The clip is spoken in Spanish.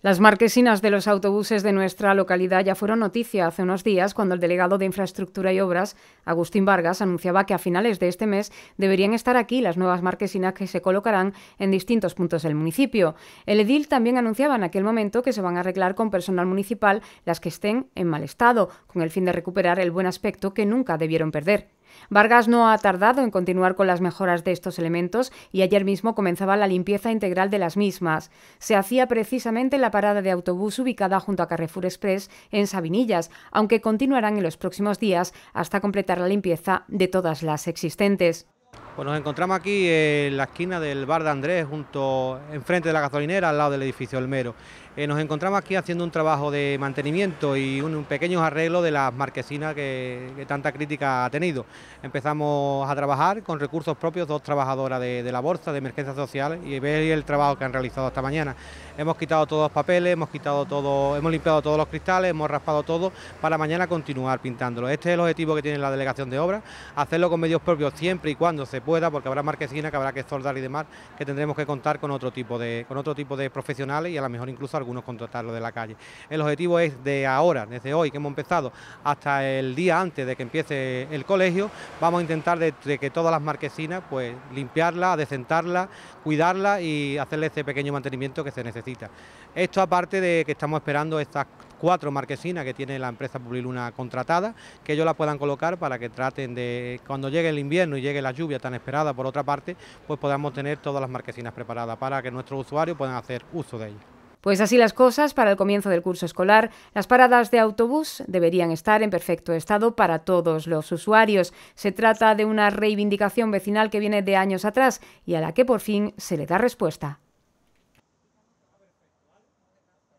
Las marquesinas de los autobuses de nuestra localidad ya fueron noticia hace unos días cuando el delegado de Infraestructura y Obras, Agustín Vargas, anunciaba que a finales de este mes deberían estar aquí las nuevas marquesinas que se colocarán en distintos puntos del municipio. El edil también anunciaba en aquel momento que se van a arreglar con personal municipal las que estén en mal estado, con el fin de recuperar el buen aspecto que nunca debieron perder. Vargas no ha tardado en continuar con las mejoras de estos elementos y ayer mismo comenzaba la limpieza integral de las mismas. Se hacía precisamente la parada de autobús ubicada junto a Carrefour Express en Sabinillas, aunque continuarán en los próximos días hasta completar la limpieza de todas las existentes. Pues nos encontramos aquí en la esquina del bar de Andrés, junto enfrente de la gasolinera, al lado del edificio Elmero. Eh, nos encontramos aquí haciendo un trabajo de mantenimiento y un, pequeño arreglo de las marquesinas que, tanta crítica ha tenido. Empezamos a trabajar con recursos propios, dos trabajadoras de, la Bolsa de Emergencia Social y veis el trabajo que han realizado esta mañana. Hemos quitado todos los papeles, hemos quitado todo, hemos limpiado todos los cristales, hemos raspado todo para mañana continuar pintándolo. Este es el objetivo que tiene la delegación de obra, hacerlo con medios propios siempre y cuando se pueda, porque habrá marquesinas que habrá que soldar y demás, que tendremos que contar con otro tipo de, con otro tipo de profesionales y a lo mejor incluso algunos contratarlos de la calle. El objetivo es de ahora, desde hoy que hemos empezado, hasta el día antes de que empiece el colegio, vamos a intentar de, que todas las marquesinas, pues limpiarlas, adecentarlas, cuidarlas y hacerle ese pequeño mantenimiento que se necesita. Esto aparte de que estamos esperando estas cuatro marquesinas que tiene la empresa Publiluna contratada, que ellos la puedan colocar para que traten de, cuando llegue el invierno y llegue la lluvia tan esperada por otra parte, pues podamos tener todas las marquesinas preparadas para que nuestros usuarios puedan hacer uso de ellas. Pues así las cosas, para el comienzo del curso escolar, las paradas de autobús deberían estar en perfecto estado para todos los usuarios. Se trata de una reivindicación vecinal que viene de años atrás y a la que por fin se le da respuesta.